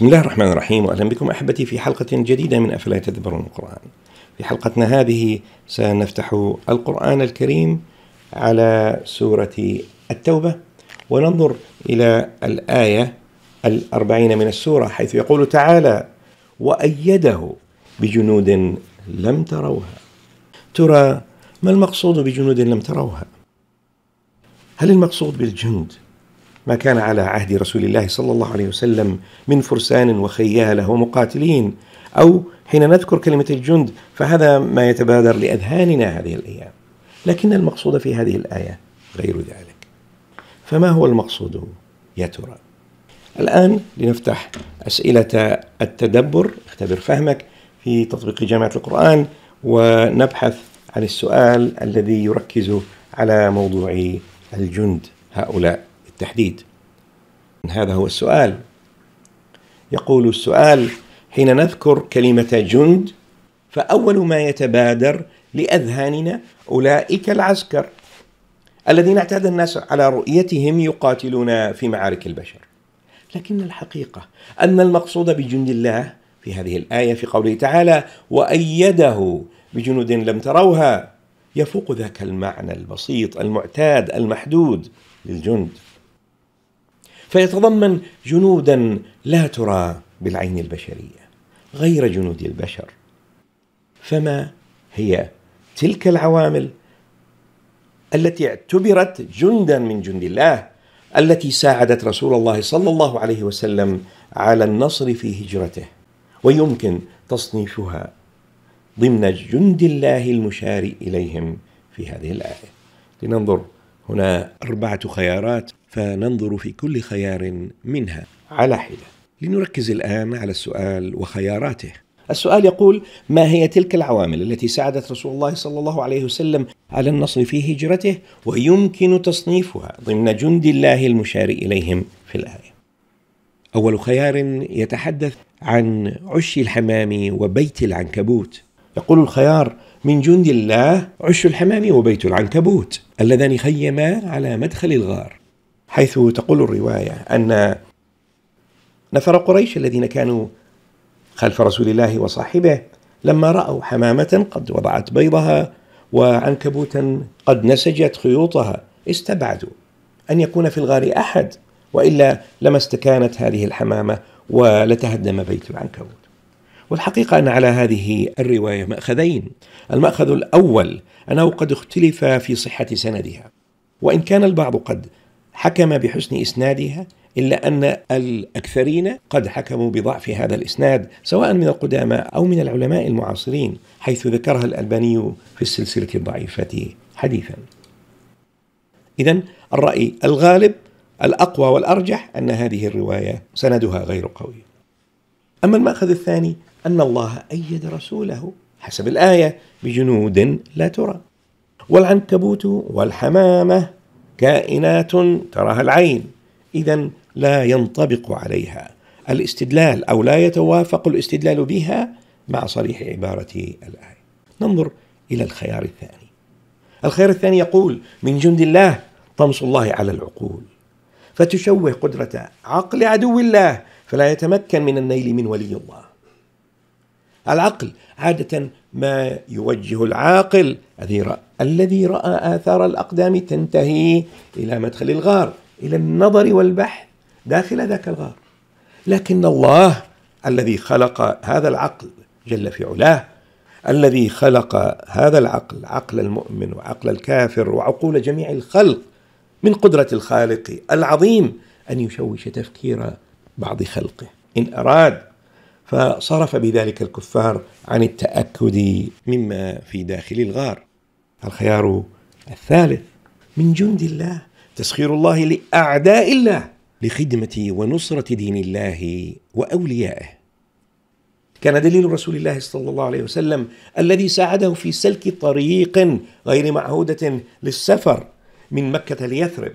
بسم الله الرحمن الرحيم واهلا بكم احبتي في حلقه جديده من افلا يتدبرون القران. في حلقتنا هذه سنفتح القران الكريم على سوره التوبه وننظر الى الايه الأربعين من السوره حيث يقول تعالى: وأيده بجنود لم تروها. ترى ما المقصود بجنود لم تروها؟ هل المقصود بالجند ما كان على عهد رسول الله صلى الله عليه وسلم من فرسان وخيالة ومقاتلين أو حين نذكر كلمة الجند فهذا ما يتبادر لأذهاننا هذه الأيام لكن المقصود في هذه الآية غير ذلك فما هو المقصود يا ترى الآن لنفتح أسئلة التدبر اختبر فهمك في تطبيق جامعة القرآن ونبحث عن السؤال الذي يركز على موضوع الجند هؤلاء بالتحديد هذا هو السؤال يقول السؤال حين نذكر كلمة جند فأول ما يتبادر لأذهاننا أولئك العسكر الذين اعتاد الناس على رؤيتهم يقاتلون في معارك البشر لكن الحقيقة أن المقصود بجند الله في هذه الآية في قوله تعالى وأيده بجنود لم تروها يفوق ذاك المعنى البسيط المعتاد المحدود للجند فيتضمن جنودا لا ترى بالعين البشريه غير جنود البشر فما هي تلك العوامل التي اعتبرت جندا من جند الله التي ساعدت رسول الله صلى الله عليه وسلم على النصر في هجرته ويمكن تصنيفها ضمن جند الله المشار اليهم في هذه الايه لننظر هنا أربعة خيارات فننظر في كل خيار منها على حدة لنركز الآن على السؤال وخياراته السؤال يقول ما هي تلك العوامل التي ساعدت رسول الله صلى الله عليه وسلم على النصر في هجرته ويمكن تصنيفها ضمن جند الله المشار إليهم في الآية أول خيار يتحدث عن عش الحمام وبيت العنكبوت يقول الخيار من جند الله عش الحمام وبيت العنكبوت اللذان خيما على مدخل الغار حيث تقول الرواية أن نفر قريش الذين كانوا خلف رسول الله وصاحبه لما رأوا حمامة قد وضعت بيضها وعنكبوتا قد نسجت خيوطها استبعدوا أن يكون في الغار أحد وإلا لما استكانت هذه الحمامة ولتهدم بيت العنكبوت والحقيقة أن على هذه الرواية مأخذين المأخذ الأول أنه قد اختلف في صحة سندها وإن كان البعض قد حكم بحسن إسنادها إلا أن الأكثرين قد حكموا بضعف هذا الإسناد سواء من القدامى أو من العلماء المعاصرين حيث ذكرها الألباني في السلسلة الضعيفة حديثا إذا الرأي الغالب الأقوى والأرجح أن هذه الرواية سندها غير قوي أما المأخذ الثاني أن الله أيد رسوله حسب الآية بجنود لا ترى والعنكبوت والحمامة كائنات تراها العين إذا لا ينطبق عليها الاستدلال أو لا يتوافق الاستدلال بها مع صريح عبارة الآية ننظر إلى الخيار الثاني الخيار الثاني يقول من جند الله طمس الله على العقول فتشوه قدرة عقل عدو الله فلا يتمكن من النيل من ولي الله العقل عادة ما يوجه العاقل الذي رأى, الذي رأى آثار الأقدام تنتهي إلى مدخل الغار إلى النظر والبحث داخل ذاك الغار لكن الله الذي خلق هذا العقل جل في علاه الذي خلق هذا العقل عقل المؤمن وعقل الكافر وعقول جميع الخلق من قدرة الخالق العظيم أن يشوش تفكير بعض خلقه إن أراد فصرف بذلك الكفار عن التأكد مما في داخل الغار الخيار الثالث من جند الله تسخير الله لأعداء الله لخدمة ونصرة دين الله وأوليائه كان دليل رسول الله صلى الله عليه وسلم الذي ساعده في سلك طريق غير معهودة للسفر من مكة ليثرب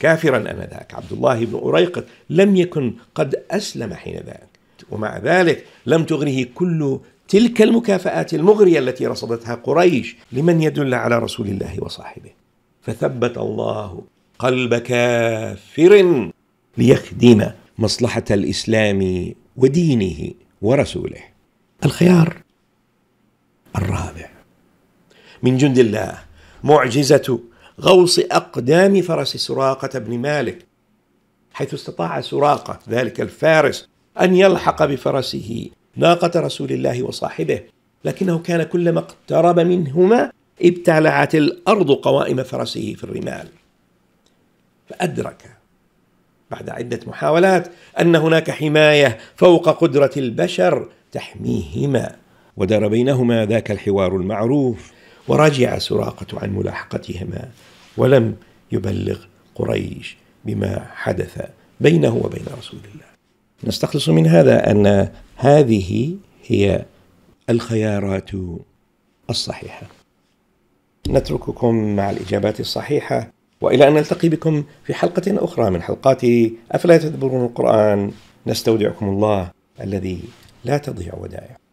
كافرا انذاك عبد الله بن أريقة لم يكن قد اسلم حينذاك ومع ذلك لم تغنه كل تلك المكافآت المغرية التي رصدتها قريش لمن يدل على رسول الله وصاحبه فثبت الله قلب كافر ليخدم مصلحة الإسلام ودينه ورسوله الخيار الرابع من جند الله معجزة غوص أقدام فرس سراقة بن مالك حيث استطاع سراقة ذلك الفارس أن يلحق بفرسه ناقة رسول الله وصاحبه لكنه كان كلما اقترب منهما ابتلعت الأرض قوائم فرسه في الرمال فأدرك بعد عدة محاولات أن هناك حماية فوق قدرة البشر تحميهما ودار بينهما ذاك الحوار المعروف ورجع سراقة عن ملاحقتهما ولم يبلغ قريش بما حدث بينه وبين رسول الله نستخلص من هذا أن هذه هي الخيارات الصحيحة نترككم مع الإجابات الصحيحة وإلى أن نلتقي بكم في حلقة أخرى من حلقات أفلا تدبرون القرآن نستودعكم الله الذي لا تضيع ودائعه